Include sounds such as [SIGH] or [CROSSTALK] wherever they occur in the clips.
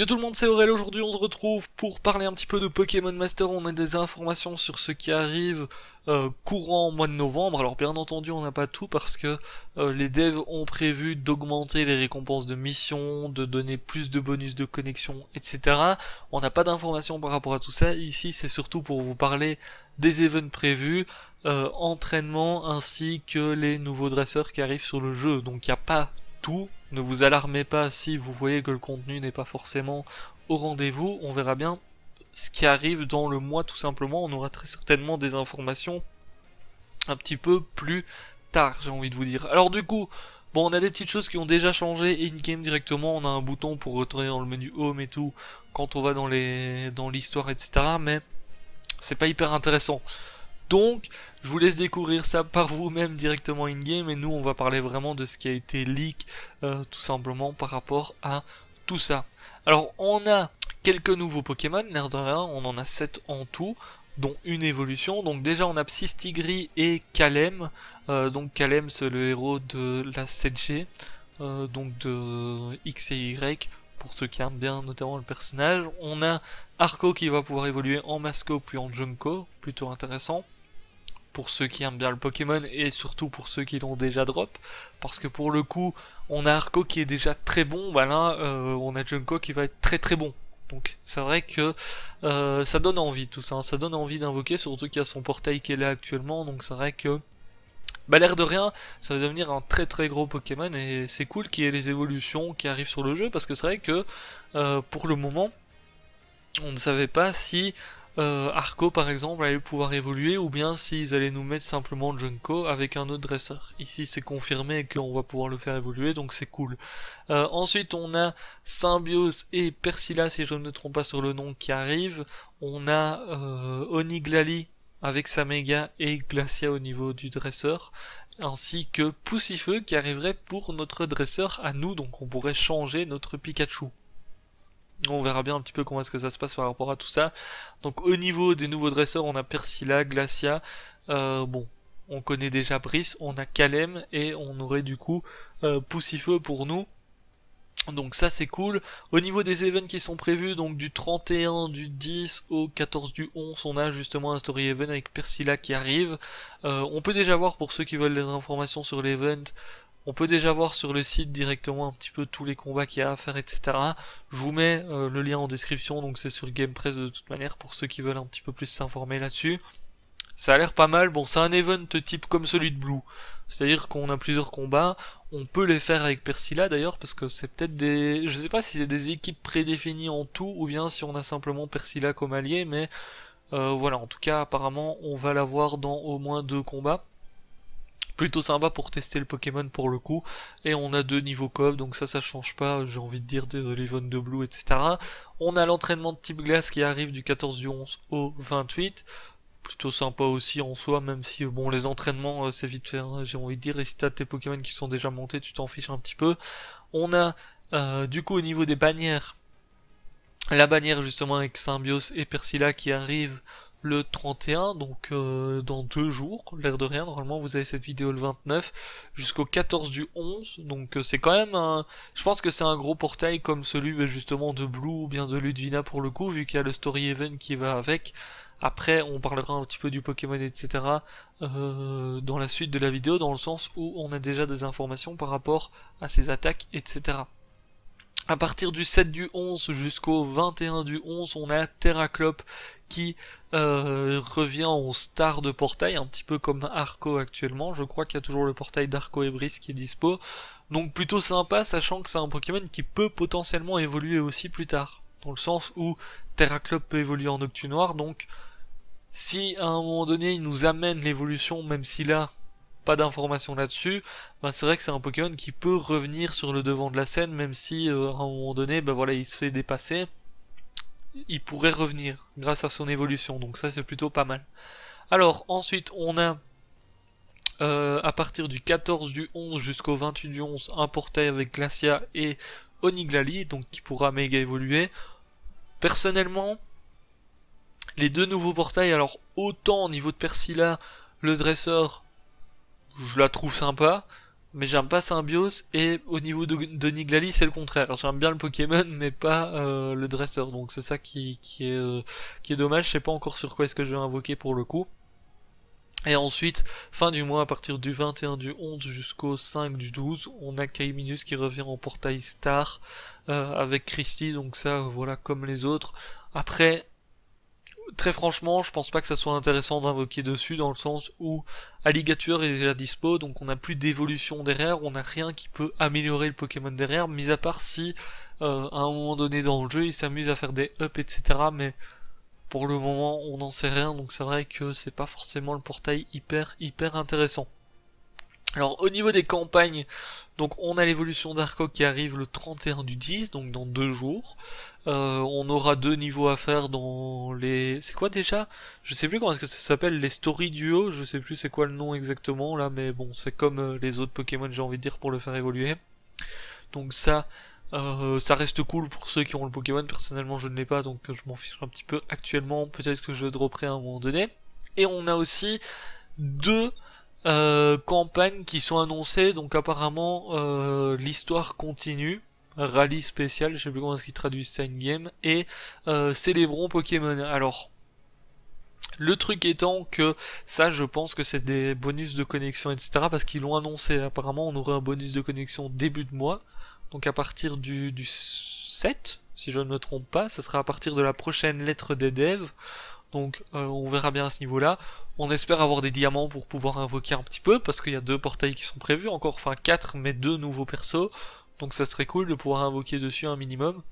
Yo tout le monde, c'est Aurel, aujourd'hui on se retrouve pour parler un petit peu de Pokémon Master, on a des informations sur ce qui arrive euh, courant mois de novembre, alors bien entendu on n'a pas tout parce que euh, les devs ont prévu d'augmenter les récompenses de mission, de donner plus de bonus de connexion, etc. On n'a pas d'informations par rapport à tout ça, ici c'est surtout pour vous parler des events prévus, euh, entraînement ainsi que les nouveaux dresseurs qui arrivent sur le jeu, donc il n'y a pas tout, ne vous alarmez pas si vous voyez que le contenu n'est pas forcément au rendez-vous. On verra bien ce qui arrive dans le mois tout simplement. On aura très certainement des informations un petit peu plus tard, j'ai envie de vous dire. Alors du coup, Bon, on a des petites choses qui ont déjà changé in-game directement. On a un bouton pour retourner dans le menu Home et tout quand on va dans les dans l'histoire, etc. Mais c'est pas hyper intéressant. Donc, je vous laisse découvrir ça par vous-même directement in-game et nous on va parler vraiment de ce qui a été leak euh, tout simplement par rapport à tout ça. Alors, on a quelques nouveaux Pokémon, l'air de rien, on en a 7 en tout dont une évolution. Donc déjà on a Psystigri et Kalem. Euh, donc Kalem c'est le héros de la 7G, euh, donc de X et Y, pour ceux qui aiment bien notamment le personnage. On a Arco qui va pouvoir évoluer en Masco puis en Junko, plutôt intéressant pour ceux qui aiment bien le Pokémon et surtout pour ceux qui l'ont déjà drop. Parce que pour le coup, on a Arco qui est déjà très bon, bah là, euh, on a Junko qui va être très très bon. Donc c'est vrai que euh, ça donne envie tout ça, hein. ça donne envie d'invoquer, surtout qu'il y a son portail qui est actuellement, donc c'est vrai que bah l'air de rien, ça va devenir un très très gros Pokémon et c'est cool qu'il y ait les évolutions qui arrivent sur le jeu parce que c'est vrai que euh, pour le moment on ne savait pas si euh, Arco par exemple allait pouvoir évoluer ou bien s'ils allaient nous mettre simplement Junko avec un autre dresseur. Ici c'est confirmé qu'on va pouvoir le faire évoluer donc c'est cool. Euh, ensuite on a Symbios et Persila si je ne me trompe pas sur le nom qui arrive. On a euh, Oniglali avec sa méga et Glacia au niveau du dresseur ainsi que Poussifeu qui arriverait pour notre dresseur à nous donc on pourrait changer notre Pikachu on verra bien un petit peu comment est-ce que ça se passe par rapport à tout ça. Donc au niveau des nouveaux dresseurs, on a Persila, Glacia, euh, bon, on connaît déjà Brice, on a Kalem et on aurait du coup euh, pour nous. Donc ça c'est cool. Au niveau des events qui sont prévus, donc du 31 du 10 au 14 du 11, on a justement un story event avec Persila qui arrive. Euh, on peut déjà voir pour ceux qui veulent des informations sur l'event on peut déjà voir sur le site directement un petit peu tous les combats qu'il y a à faire, etc. Je vous mets euh, le lien en description, donc c'est sur Gamepress de toute manière pour ceux qui veulent un petit peu plus s'informer là-dessus. Ça a l'air pas mal, bon c'est un event type comme celui de Blue, c'est-à-dire qu'on a plusieurs combats, on peut les faire avec Persila d'ailleurs, parce que c'est peut-être des... Je sais pas si c'est des équipes prédéfinies en tout, ou bien si on a simplement Persila comme allié, mais euh, voilà, en tout cas apparemment on va l'avoir dans au moins deux combats plutôt sympa pour tester le Pokémon pour le coup. Et on a deux niveaux coop, donc ça, ça change pas, j'ai envie de dire, des Eleven de Blue, etc. On a l'entraînement de type glace qui arrive du 14 du 11 au 28. Plutôt sympa aussi en soi, même si, bon, les entraînements, euh, c'est vite fait, hein, j'ai envie de dire, et si t'as tes Pokémon qui sont déjà montés, tu t'en fiches un petit peu. On a, euh, du coup, au niveau des bannières, la bannière justement avec Symbios et Persila qui arrive le 31, donc euh, dans deux jours, l'air de rien, normalement vous avez cette vidéo le 29, jusqu'au 14 du 11, donc euh, c'est quand même un... Je pense que c'est un gros portail comme celui bah, justement de Blue ou bien de Ludvina pour le coup, vu qu'il y a le Story Event qui va avec. Après, on parlera un petit peu du Pokémon, etc. Euh, dans la suite de la vidéo, dans le sens où on a déjà des informations par rapport à ses attaques, etc à partir du 7 du 11 jusqu'au 21 du 11, on a Terraclop qui euh, revient au star de portail, un petit peu comme Arco actuellement. Je crois qu'il y a toujours le portail d'Arco et Brice qui est dispo. Donc plutôt sympa, sachant que c'est un Pokémon qui peut potentiellement évoluer aussi plus tard. Dans le sens où Terraclop peut évoluer en Octu Noir, donc si à un moment donné il nous amène l'évolution, même si là pas d'informations là-dessus, ben, c'est vrai que c'est un Pokémon qui peut revenir sur le devant de la scène, même si euh, à un moment donné, ben, voilà, il se fait dépasser. Il pourrait revenir grâce à son évolution, donc ça c'est plutôt pas mal. Alors ensuite on a euh, à partir du 14 du 11 jusqu'au 28 du 11 un portail avec Glacia et Oniglali, donc qui pourra méga évoluer. Personnellement, les deux nouveaux portails, alors autant au niveau de Persila, le dresseur je la trouve sympa, mais j'aime pas Symbiose, et au niveau de, Niglali, c'est le contraire. J'aime bien le Pokémon, mais pas euh, le dresseur, donc c'est ça qui, est, euh, qui est dommage, je sais pas encore sur quoi est-ce que je vais invoquer pour le coup. Et ensuite, fin du mois, à partir du 21 du 11 jusqu'au 5 du 12, on a Kaiminus qui revient en portail star euh, avec Christie, donc ça, voilà, comme les autres. Après, très franchement, je pense pas que ça soit intéressant d'invoquer dessus dans le sens où alligature est déjà dispo, donc on n'a plus d'évolution derrière, on n'a rien qui peut améliorer le Pokémon derrière, mis à part si euh, à un moment donné dans le jeu il s'amuse à faire des up, etc. Mais pour le moment on n'en sait rien, donc c'est vrai que c'est pas forcément le portail hyper hyper intéressant. Alors au niveau des campagnes, donc on a l'évolution d'Arco qui arrive le 31 du 10, donc dans deux jours. Euh, on aura deux niveaux à faire dans les... C'est quoi déjà Je sais plus comment est-ce que ça s'appelle, les story duo, je sais plus c'est quoi le nom exactement là, mais bon c'est comme euh, les autres Pokémon j'ai envie de dire pour le faire évoluer. Donc ça, euh, ça reste cool pour ceux qui ont le Pokémon, personnellement je ne l'ai pas donc je m'en fiche un petit peu actuellement, peut-être que je dropperai à un moment donné. Et on a aussi deux... Euh, campagnes qui sont annoncées, donc apparemment euh, l'histoire continue, rallye spécial, je sais plus comment est-ce qu'ils traduisent ça in game, et euh, célébrons Pokémon. Alors, le truc étant que ça, je pense que c'est des bonus de connexion, etc. Parce qu'ils l'ont annoncé. Apparemment, on aurait un bonus de connexion début de mois, donc à partir du, du 7, si je ne me trompe pas, ce sera à partir de la prochaine lettre des devs. Donc euh, on verra bien à ce niveau-là. On espère avoir des diamants pour pouvoir invoquer un petit peu, parce qu'il y a deux portails qui sont prévus, encore, enfin quatre, mais deux nouveaux persos. Donc ça serait cool de pouvoir invoquer dessus un minimum.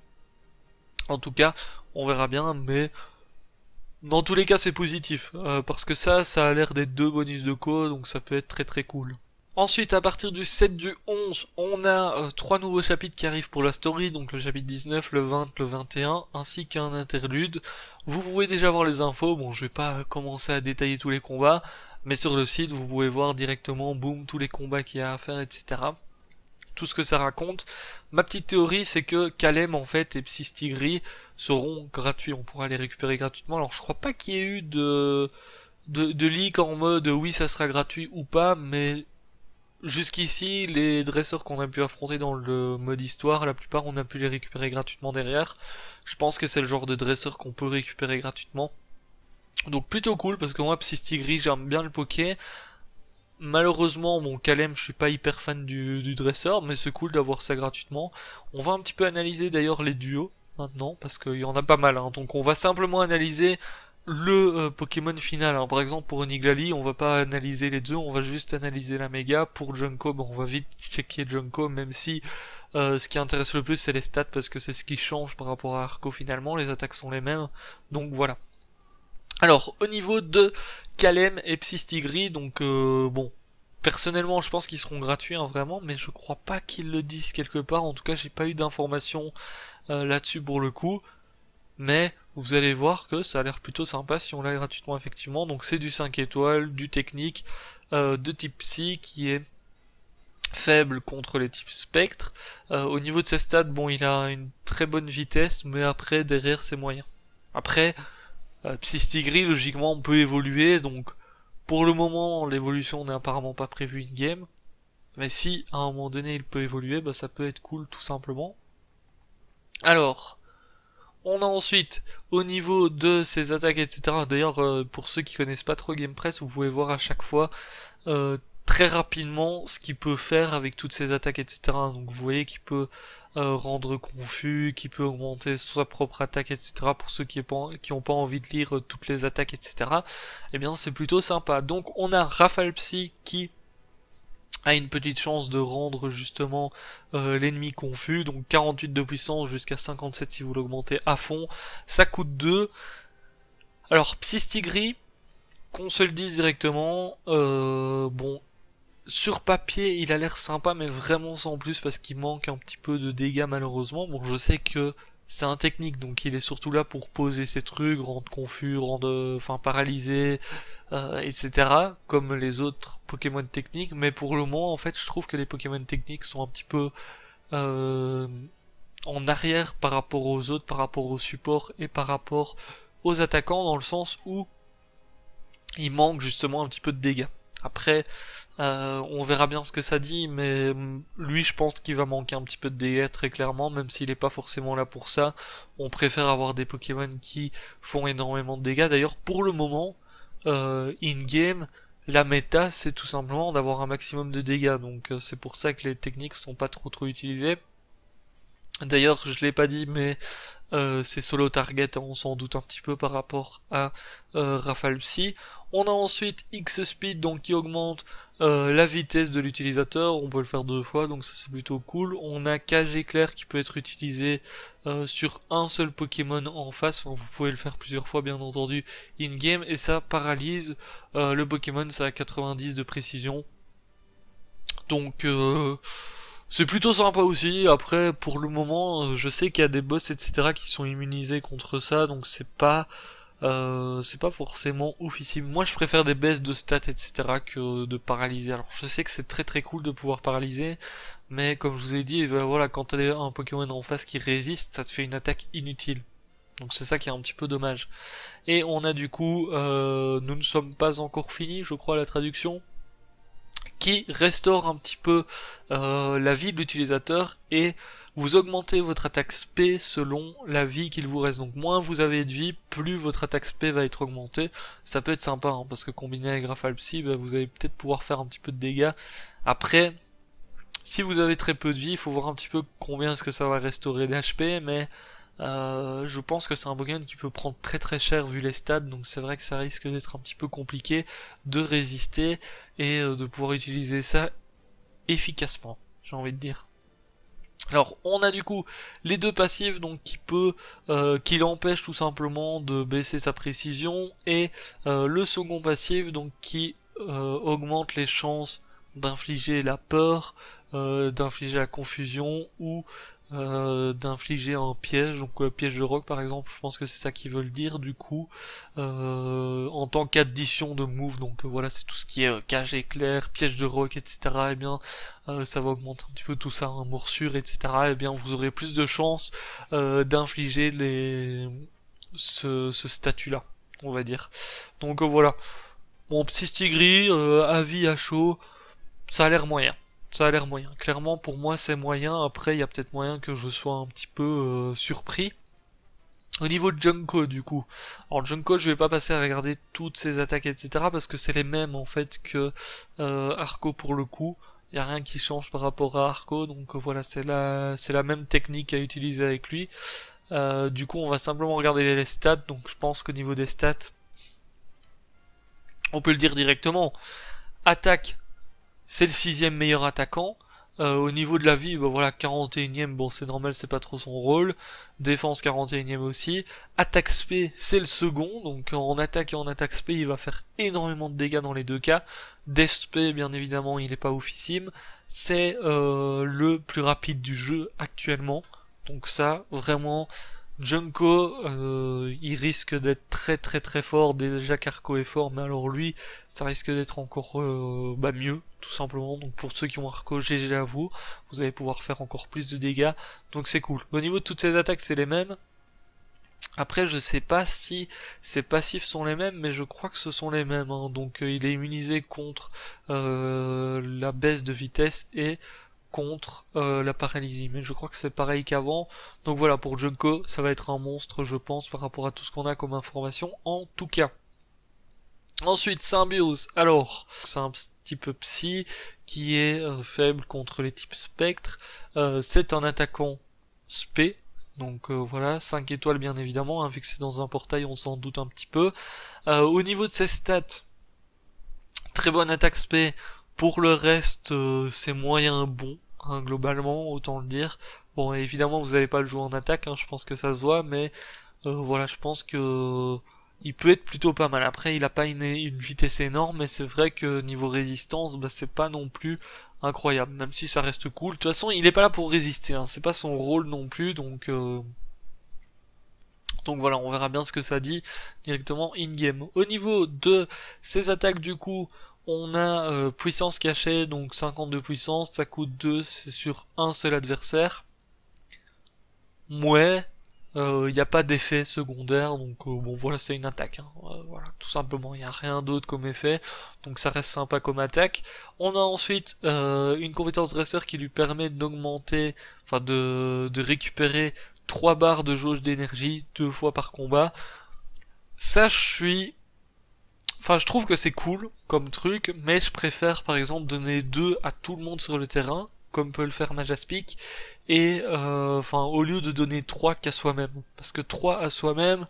En tout cas, on verra bien, mais... Dans tous les cas, c'est positif, euh, parce que ça, ça a l'air d'être deux bonus de co, donc ça peut être très très cool. Ensuite, à partir du 7 du 11, on a euh, trois nouveaux chapitres qui arrivent pour la story, donc le chapitre 19, le 20, le 21, ainsi qu'un interlude. Vous pouvez déjà voir les infos, bon je vais pas commencer à détailler tous les combats, mais sur le site vous pouvez voir directement, boum, tous les combats qu'il y a à faire, etc. Tout ce que ça raconte. Ma petite théorie, c'est que Kalem, en fait, et Psystigri seront gratuits. On pourra les récupérer gratuitement. Alors, je crois pas qu'il y ait eu de, de leak en mode oui, ça sera gratuit ou pas, mais Jusqu'ici, les dresseurs qu'on a pu affronter dans le mode histoire, la plupart on a pu les récupérer gratuitement derrière. Je pense que c'est le genre de dresseur qu'on peut récupérer gratuitement. Donc plutôt cool parce que moi gris. j'aime bien le poké. Malheureusement, mon Kalem, je suis pas hyper fan du, dresseur, mais c'est cool d'avoir ça gratuitement. On va un petit peu analyser d'ailleurs les duos maintenant, parce qu'il y en a pas mal. Hein. Donc on va simplement analyser le euh, Pokémon final. Hein. Par exemple, pour Oniglali, on va pas analyser les deux, on va juste analyser la méga. Pour Junko, on va vite checker Junko, même si euh, ce qui intéresse le plus, c'est les stats, parce que c'est ce qui change par rapport à Arco finalement. Les attaques sont les mêmes, donc voilà. Alors, au niveau de Kalem et Psystigri, donc euh, bon, personnellement je pense qu'ils seront gratuits hein, vraiment, mais je crois pas qu'ils le disent quelque part, en tout cas j'ai pas eu d'informations là-dessus pour le coup mais vous allez voir que ça a l'air plutôt sympa si on l'a gratuitement effectivement. Donc c'est du 5 étoiles, du technique, euh, de type psy qui est faible contre les types spectre. Euh, au niveau de ses stats, bon il a une très bonne vitesse, mais après derrière c'est moyen. Après, euh, Psystigri logiquement on peut évoluer, donc pour le moment l'évolution n'est apparemment pas prévue in-game. Mais si à un moment donné il peut évoluer, bah, ça peut être cool tout simplement. Alors, on a ensuite, au niveau de ses attaques, etc. D'ailleurs, euh, pour ceux qui connaissent pas trop Gamepress vous pouvez voir à chaque fois euh, très rapidement ce qu'il peut faire avec toutes ses attaques, etc. Donc vous voyez qu'il peut euh, rendre confus, qu'il peut augmenter sa propre attaque, etc. Pour ceux qui n'ont pas, envie de lire toutes les attaques, etc. Eh bien, c'est plutôt sympa. Donc on a Rafalpsy qui a une petite chance de rendre justement euh, l'ennemi confus, donc 48 de puissance jusqu'à 57 si vous l'augmentez à fond, ça coûte 2. Alors Psystigri, qu'on se le dise directement, euh, bon, sur papier il a l'air sympa mais vraiment sans plus parce qu'il manque un petit peu de dégâts malheureusement, bon je sais que c'est un technique, donc il est surtout là pour poser ses trucs, rendre confus, rendre, euh, enfin, paralysé, euh, etc. Comme les autres Pokémon techniques, mais pour le moment, en fait, je trouve que les Pokémon techniques sont un petit peu euh, en arrière par rapport aux autres, par rapport au supports et par rapport aux attaquants, dans le sens où il manque justement un petit peu de dégâts. Après, euh, on verra bien ce que ça dit, mais mm, lui, je pense qu'il va manquer un petit peu de dégâts très clairement, même s'il n'est pas forcément là pour ça. On préfère avoir des Pokémon qui font énormément de dégâts. D'ailleurs, pour le moment, euh, in-game, la méta c'est tout simplement d'avoir un maximum de dégâts. Donc euh, c'est pour ça que les techniques sont pas trop trop utilisées. D'ailleurs, je l'ai pas dit, mais euh, c'est solo target, on s'en doute un petit peu par rapport à euh, On a ensuite X-Speed donc qui augmente euh, la vitesse de l'utilisateur, on peut le faire deux fois donc ça c'est plutôt cool. On a Cage éclair qui peut être utilisé euh, sur un seul Pokémon en face, vous pouvez le faire plusieurs fois bien entendu in-game et ça paralyse le Pokémon, ça a 90 de précision. Donc c'est plutôt sympa aussi. Après, pour le moment, je sais qu'il y a des boss, etc., qui sont immunisés contre ça, donc c'est pas, euh, c'est pas forcément oufissime. Moi, je préfère des baisses de stats, etc., que de paralyser. Alors, je sais que c'est très très cool de pouvoir paralyser, mais comme je vous ai dit, ben voilà, quand t'as un Pokémon en face qui résiste, ça te fait une attaque inutile. Donc c'est ça qui est un petit peu dommage. Et on a du coup, euh, nous ne sommes pas encore finis, je crois, la traduction qui restaure un petit peu euh, la vie de l'utilisateur et vous augmentez votre attaque SP selon la vie qu'il vous reste. Donc moins vous avez de vie, plus votre attaque SP va être augmentée. Ça peut être sympa, hein, parce que combiné avec Rafale Psy, bah, vous allez peut-être pouvoir faire un petit peu de dégâts. Après, si vous avez très peu de vie, il faut voir un petit peu combien est-ce que ça va restaurer d'HP, mais euh, je pense que c'est un Bogan qui peut prendre très très cher vu les stats, donc c'est vrai que ça risque d'être un petit peu compliqué de résister et euh, de pouvoir utiliser ça efficacement, j'ai envie de dire. Alors on a du coup les deux passifs, donc qui peut euh, qui l'empêche tout simplement de baisser sa précision et le second passif donc qui augmente les chances d'infliger la peur, d'infliger la confusion ou euh, d'infliger un piège, donc euh, piège de rock par exemple, je pense que c'est ça qu'ils veulent dire du coup, euh, en tant qu'addition de move, donc voilà c'est tout ce qui est cage éclair, piège de rock, etc. Et eh bien ça va augmenter un petit peu tout ça, hein, morsure, etc. Et eh bien vous aurez plus de chances d'infliger les ce, statut là, on va dire. Donc voilà, mon petit à avis à chaud, ça a l'air moyen. Ça a l'air moyen. Clairement, pour moi, c'est moyen. Après, il y a peut-être moyen que je sois un petit peu euh, surpris. Au niveau de Junko, du coup. Alors, Junko, je vais pas passer à regarder toutes ses attaques, etc. Parce que c'est les mêmes, en fait, que euh, Arco pour le coup. Il n'y a rien qui change par rapport à Arco. Donc, euh, voilà, c'est la, c'est la même technique à utiliser avec lui. Euh, du coup, on va simplement regarder les stats. Donc, je pense qu'au niveau des stats, on peut le dire directement. Attaque c'est le sixième meilleur attaquant. Euh, au niveau de la vie, bah voilà, 41ème, bon c'est normal, c'est pas trop son rôle. Défense 41ème aussi. Attaque SP, c'est le second, donc en attaque et en attaque SP, il va faire énormément de dégâts dans les deux cas. death bien évidemment, il est pas oufissime. C'est euh, le plus rapide du jeu actuellement. Donc ça, vraiment, Junko, euh, il risque d'être très très très fort, déjà Carco est fort, mais alors lui, ça risque d'être encore euh, bah mieux, tout simplement. Donc pour ceux qui ont Arco, GG à vous, vous allez pouvoir faire encore plus de dégâts, donc c'est cool. Au niveau de toutes ces attaques, c'est les mêmes. Après, je sais pas si ses passifs sont les mêmes, mais je crois que ce sont les mêmes. Hein. Donc euh, il est immunisé contre la baisse de vitesse et contre euh, la paralysie. Mais je crois que c'est pareil qu'avant. Donc voilà, pour Junko, ça va être un monstre, je pense, par rapport à tout ce qu'on a comme information, en tout cas. Ensuite, Symbiose. Alors, c'est un type psy qui est euh, faible contre les types spectres. Euh, c'est un attaquant spé. Donc voilà, 5 étoiles bien évidemment, hein, vu que c'est dans un portail, on s'en doute un petit peu. au niveau de ses stats, très bonne attaque spé, pour le reste, euh, c'est moyen bon, hein, globalement, autant le dire. Bon, évidemment, vous n'allez pas le jouer en attaque, hein, je pense que ça se voit, mais euh, voilà, je pense que il peut être plutôt pas mal. Après, il n'a pas une, vitesse énorme, mais c'est vrai que niveau résistance, bah, c'est pas non plus incroyable, même si ça reste cool. De toute façon, il n'est pas là pour résister, hein. c'est pas son rôle non plus, donc... Euh, donc voilà, on verra bien ce que ça dit directement in-game. Au niveau de ses attaques, du coup, on a euh, puissance cachée, donc 52 puissance, ça coûte 2, c'est sur un seul adversaire. Mouais, il euh, n'y a pas d'effet secondaire, donc euh, bon voilà, c'est une attaque. Hein. voilà, tout simplement, il n'y a rien d'autre comme effet, donc ça reste sympa comme attaque. On a ensuite une compétence dresseur qui lui permet d'augmenter, enfin de, récupérer 3 barres de jauge d'énergie deux fois par combat. Ça, je suis Enfin, je trouve que c'est cool comme truc, mais je préfère par exemple donner deux à tout le monde sur le terrain, comme peut le faire Majaspic, et euh, enfin au lieu de donner trois qu'à soi-même, parce que trois à soi-même,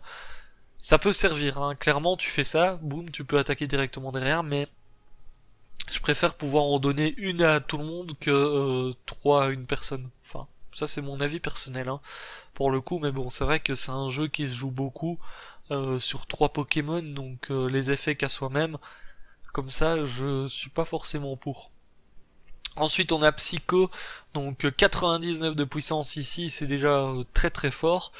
ça peut servir. Hein. Clairement, tu fais ça, boum, tu peux attaquer directement derrière, mais je préfère pouvoir en donner une à tout le monde que 3 euh, trois à une personne. Enfin, ça c'est mon avis personnel hein, pour le coup, mais bon, c'est vrai que c'est un jeu qui se joue beaucoup euh, sur trois Pokémon, donc euh, les effets qu'à soi-même. Comme ça, je suis pas forcément pour. Ensuite, on a Psycho, donc 99 euh, de puissance ici, c'est déjà très très fort.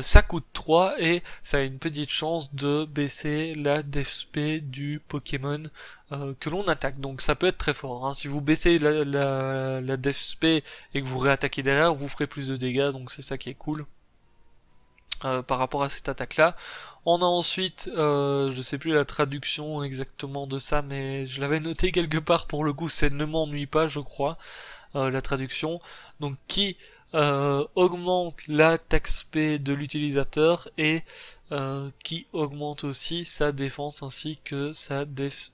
ça coûte 3 et ça a une petite chance de baisser la DFP du Pokémon que l'on attaque. Donc ça peut être très fort. Hein. Si vous baissez la, la, la et que vous réattaquez derrière, vous ferez plus de dégâts, donc c'est ça qui est cool. Euh, par rapport à cette attaque-là. On a ensuite, euh, je sais plus la traduction exactement de ça, mais je l'avais noté quelque part pour le coup, c'est ne m'ennuie pas, je crois, euh, la traduction. Donc qui euh, augmente la taxe de l'utilisateur et qui augmente aussi sa défense ainsi que sa défense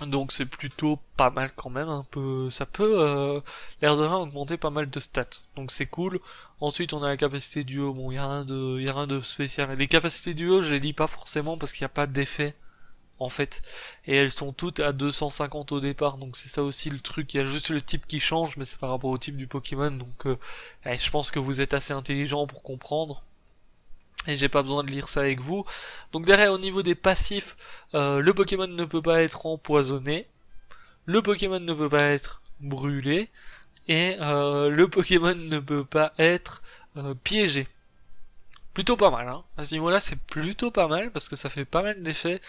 donc c'est plutôt pas mal quand même, un peu, ça peut, euh, l'air de rien, augmenter pas mal de stats. Donc c'est cool. Ensuite on a la capacité du haut, bon y a rien de, y a rien de spécial. les capacités du haut je les lis pas forcément parce qu'il n'y a pas d'effet en fait. Et elles sont toutes à 250 au départ, donc c'est ça aussi le truc. Il y a juste le type qui change, mais c'est par rapport au type du Pokémon, donc euh, eh, je pense que vous êtes assez intelligent pour comprendre et j'ai pas besoin de lire ça avec vous. Donc derrière au niveau des passifs, euh, le Pokémon ne peut pas être empoisonné, le Pokémon ne peut pas être brûlé, et euh, le Pokémon ne peut pas être euh, piégé. Plutôt pas mal, hein. À ce niveau-là, c'est plutôt pas mal parce que ça fait pas mal d'effets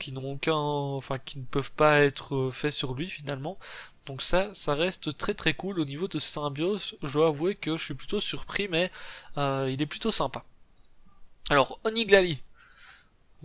qui n'ont qu'un, enfin qui ne peuvent pas être faits sur lui finalement. Donc ça, ça reste très très cool au niveau de Symbiose. Je dois avouer que je suis plutôt surpris, mais il est plutôt sympa. Alors, Oniglali.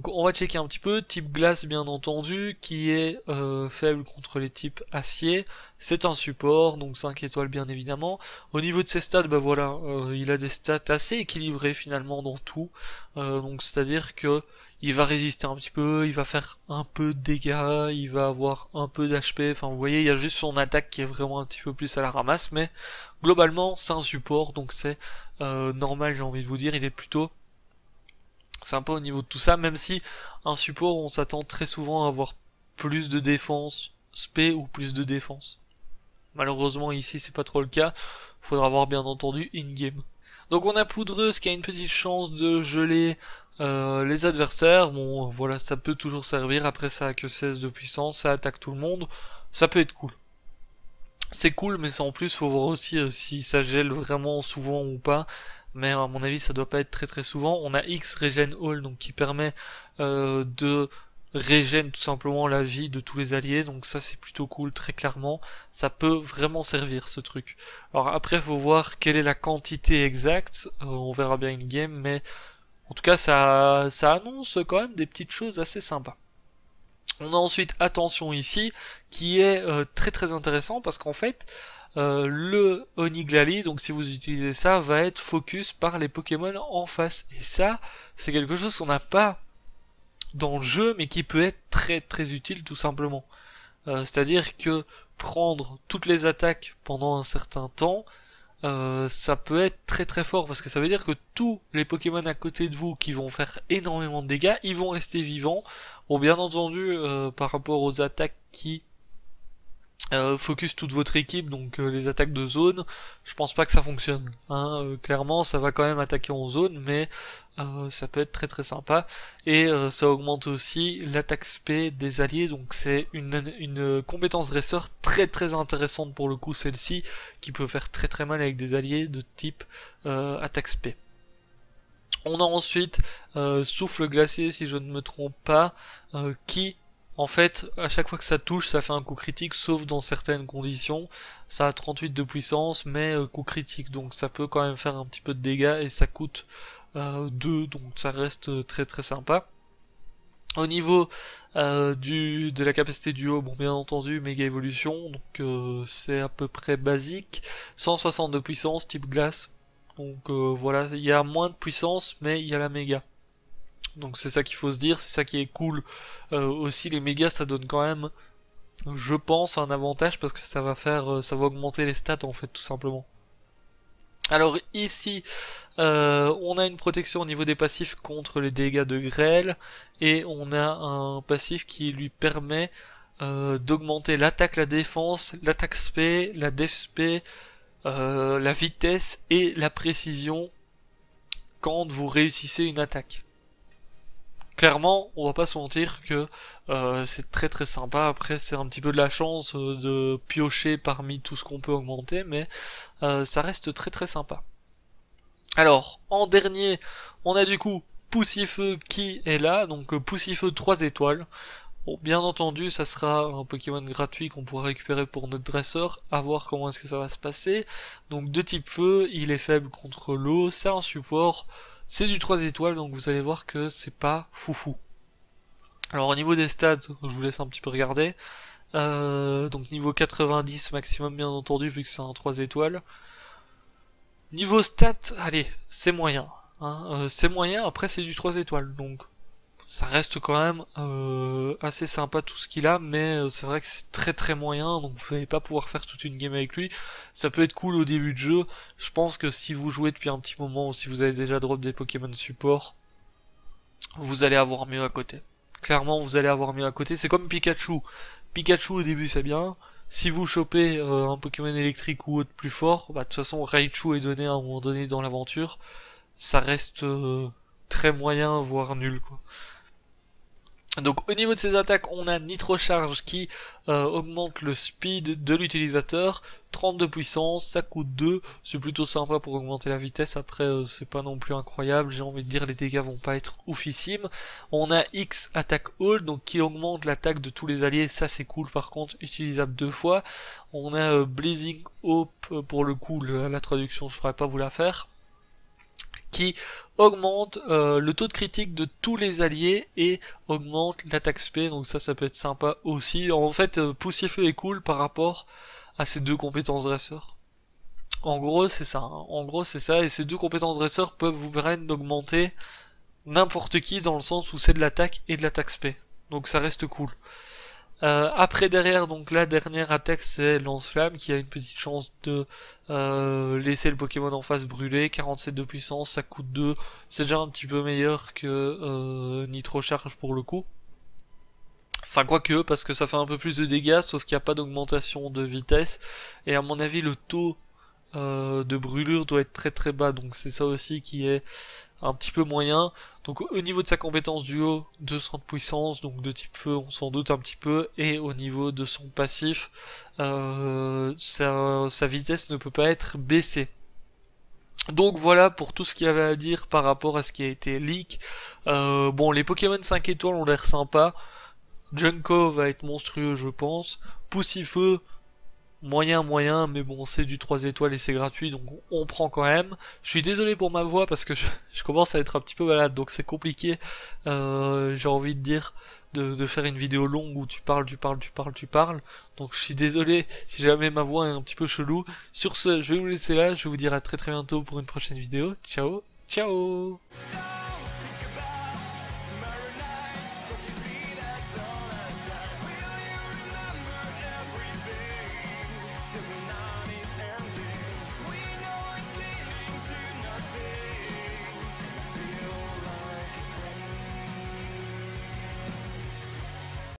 on va checker un petit peu. Type glace, bien entendu, qui est euh, faible contre les types acier. C'est un support, donc 5 étoiles, bien évidemment. Au niveau de ses stats, bah voilà, euh, il a des stats assez équilibrées, finalement, dans tout. Euh, donc, c'est-à-dire que il va résister un petit peu, il va faire un peu de dégâts, il va avoir un peu d'HP, enfin vous voyez, il y a juste son attaque qui est vraiment un petit peu plus à la ramasse, mais globalement c'est un support, donc c'est normal j'ai envie de vous dire, il est plutôt sympa au niveau de tout ça, même si un support on s'attend très souvent à avoir plus de défense spé ou plus de défense. Malheureusement ici c'est pas trop le cas, faudra voir bien entendu in-game. Donc on a Poudreuse qui a une petite chance de geler euh, les adversaires. Bon voilà, ça peut toujours servir, après ça a que 16 de puissance, ça attaque tout le monde, ça peut être cool. C'est cool mais ça en plus faut voir aussi euh, si ça gèle vraiment souvent ou pas mais à mon avis ça doit pas être très très souvent. On a X Regen Hall donc qui permet euh, de régène tout simplement la vie de tous les alliés, donc ça c'est plutôt cool, très clairement, ça peut vraiment servir ce truc. Alors après faut voir quelle est la quantité exacte, euh, on verra bien une game, mais en tout cas ça, ça annonce quand même des petites choses assez sympas. On a ensuite attention ici, qui est euh, très très intéressant parce qu'en fait euh, le Oniglali, donc si vous utilisez ça, va être focus par les Pokémon en face. Et ça, c'est quelque chose qu'on n'a pas dans le jeu, mais qui peut être très très utile tout simplement. Euh, c'est-à-dire que prendre toutes les attaques pendant un certain temps, euh, ça peut être très très fort parce que ça veut dire que tous les Pokémon à côté de vous qui vont faire énormément de dégâts, ils vont rester vivants. Bon, bien entendu, par rapport aux attaques qui euh, focus toute votre équipe, donc euh, les attaques de zone, je pense pas que ça fonctionne. Hein. Euh, clairement, ça va quand même attaquer en zone, mais ça peut être très très sympa. Et ça augmente aussi l'attaque spé des alliés, donc c'est une, une compétence dresseur très très intéressante pour le coup, celle-ci, qui peut faire très très mal avec des alliés de type attaque spé. On a ensuite Souffle Glacier, si je ne me trompe pas, qui en fait, à chaque fois que ça touche, ça fait un coup critique, sauf dans certaines conditions. Ça a 38 de puissance, mais euh, coup critique, donc ça peut quand même faire un petit peu de dégâts et ça coûte 2, euh, donc ça reste euh, très très sympa. Au niveau du, de la capacité du haut, bon bien entendu, méga évolution, donc c'est à peu près basique. 160 de puissance, type glace. Donc voilà, il y a moins de puissance, mais il y a la méga. Donc c'est ça qu'il faut se dire, c'est ça qui est cool. Euh, aussi les méga ça donne quand même, je pense, un avantage parce que ça va faire, euh, ça va augmenter les stats en fait tout simplement. Alors ici, euh, on a une protection au niveau des passifs contre les dégâts de grêle et on a un passif qui lui permet d'augmenter l'attaque, la défense, l'attaque SP, la def SP, la vitesse et la précision quand vous réussissez une attaque clairement, on va pas se mentir que euh, c'est très très sympa. Après, c'est un petit peu de la chance euh, de piocher parmi tout ce qu'on peut augmenter, mais euh, ça reste très très sympa. Alors, en dernier, on a du coup Poussifeu qui est là, donc Poussifeu 3 étoiles. bien entendu, ça sera un Pokémon gratuit qu'on pourra récupérer pour notre dresseur, à voir comment est-ce que ça va se passer. Donc de type feu, il est faible contre l'eau, c'est un support. C'est du 3 étoiles, donc vous allez voir que c'est pas foufou. Alors au niveau des stats, je vous laisse un petit peu regarder. Euh, donc niveau 90 maximum bien entendu vu que c'est un 3 étoiles. Niveau stats, allez, c'est moyen. Hein. Euh, c'est moyen, après c'est du 3 étoiles, donc ça reste quand même euh, assez sympa tout ce qu'il a, mais euh, c'est vrai que c'est très très moyen, donc vous n'allez pas pouvoir faire toute une game avec lui. Ça peut être cool au début de jeu, je pense que si vous jouez depuis un petit moment ou si vous avez déjà drop des Pokémon support, vous allez avoir mieux à côté. Clairement, vous allez avoir mieux à côté. C'est comme Pikachu. Pikachu au début c'est bien. Si vous chopez euh, un Pokémon électrique ou autre plus fort, bah de toute façon Raichu est donné à un moment donné dans l'aventure. Ça reste très moyen, voire nul quoi. Donc au niveau de ces attaques, on a Nitro Charge qui euh, augmente le speed de l'utilisateur, 32 puissance, ça coûte 2, c'est plutôt sympa pour augmenter la vitesse, après euh, c'est pas non plus incroyable, j'ai envie de dire les dégâts vont pas être oufissimes. On a X Attack Hold, donc qui augmente l'attaque de tous les alliés, ça c'est cool par contre, utilisable deux fois. On a euh, Blazing Hope, pour le coup la traduction je pourrais pas vous la faire qui augmente euh, le taux de critique de tous les alliés et augmente l'attaque spé, donc ça ça peut être sympa aussi. En fait, euh, poussier feu est cool par rapport à ces deux compétences dresseurs. En gros, c'est ça. Hein. En gros, c'est ça. Et ces deux compétences dresseurs peuvent vous permettre d'augmenter n'importe qui dans le sens où c'est de l'attaque et de l'attaque spé. Donc ça reste cool. Euh, après derrière, donc la dernière attaque c'est lance-flamme qui a une petite chance de euh, laisser le Pokémon en face brûler. 47 de puissance, ça coûte 2, c'est déjà un petit peu meilleur que euh, Nitro Charge pour le coup. Enfin quoique, parce que ça fait un peu plus de dégâts, sauf qu'il n'y a pas d'augmentation de vitesse. Et à mon avis le taux euh, de brûlure doit être très très bas, donc c'est ça aussi qui est un petit peu moyen. Donc au niveau de sa compétence du haut, 200 de puissance, donc de type feu, on s'en doute un petit peu, et au niveau de son passif, euh, sa, vitesse ne peut pas être baissée. Donc voilà pour tout ce qu'il y avait à dire par rapport à ce qui a été leak. Euh, bon, les Pokémon 5 étoiles ont l'air sympas. Junko va être monstrueux, je pense. Poussifeu, moyen moyen mais bon c'est du 3 étoiles et c'est gratuit donc on prend quand même je suis désolé pour ma voix parce que je, [LAUGHS] commence à être un petit peu malade donc c'est compliqué euh, j'ai envie de dire de, faire une vidéo longue où tu parles tu parles tu parles tu parles donc je suis désolé si jamais ma voix est un petit peu chelou sur ce je vais vous laisser là je vous dis à très très bientôt pour une prochaine vidéo ciao ciao